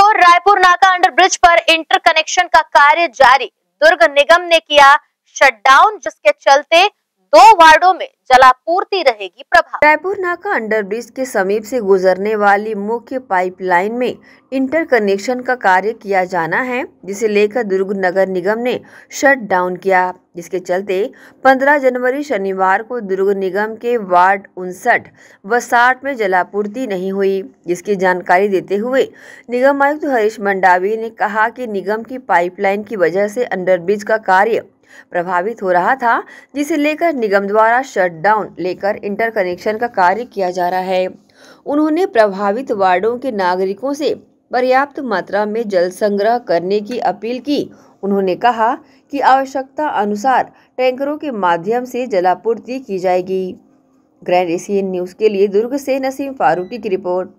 को Raipur Naka under bridge पर interconnection का कार्य जारी दुर्ग निगम ने किया शटडाउन जिसके चलते दो वार्डो में जलापूर्ति रहेगी प्रभाव रायपुर नाका अंडरब्रिज के समीप से गुजरने वाली मुख्य पाइपलाइन में इंटर कनेक्शन का कार्य किया जाना है जिसे लेकर दुर्ग नगर निगम ने शट डाउन किया जिसके चलते 15 जनवरी शनिवार को दुर्ग निगम के वार्ड उनसठ व साठ में जलापूर्ति नहीं हुई जिसकी जानकारी देते हुए निगम आयुक्त हरीश मंडावी ने कहा कि निगम की पाइपलाइन की वजह से अंडरब्रिज का कार्य प्रभावित हो रहा था जिसे लेकर निगम द्वारा शटडाउन लेकर इंटर कनेक्शन का कार्य किया जा रहा है उन्होंने प्रभावित वार्डों के नागरिकों से पर्याप्त मात्रा में जल संग्रह करने की अपील की उन्होंने कहा कि आवश्यकता अनुसार टैंकरों के माध्यम से जलापूर्ति की जाएगी ग्रैंड एशियन न्यूज़ के लिए दुर्ग से नसीम फारूकी की रिपोर्ट